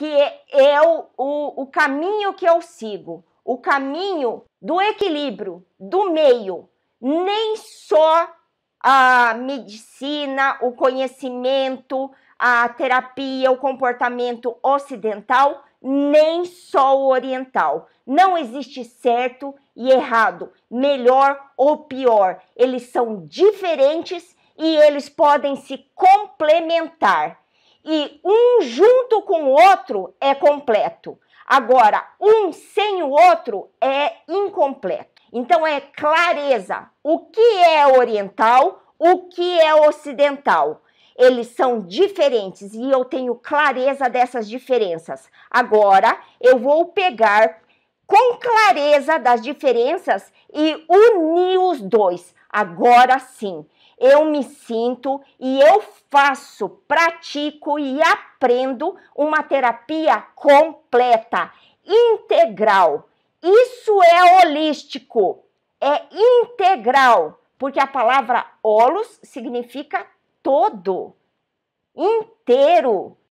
que é, é o, o caminho que eu sigo, o caminho do equilíbrio, do meio, nem só a medicina, o conhecimento, a terapia, o comportamento ocidental, nem só o oriental. Não existe certo e errado, melhor ou pior. Eles são diferentes e eles podem se complementar. E um junto com o outro é completo. Agora, um sem o outro é incompleto. Então é clareza. O que é oriental, o que é ocidental. Eles são diferentes e eu tenho clareza dessas diferenças. Agora eu vou pegar com clareza das diferenças e unir os dois. Agora sim, eu me sinto e eu faço, pratico e aprendo uma terapia completa, integral. Isso é holístico, é integral, porque a palavra holos significa todo, inteiro.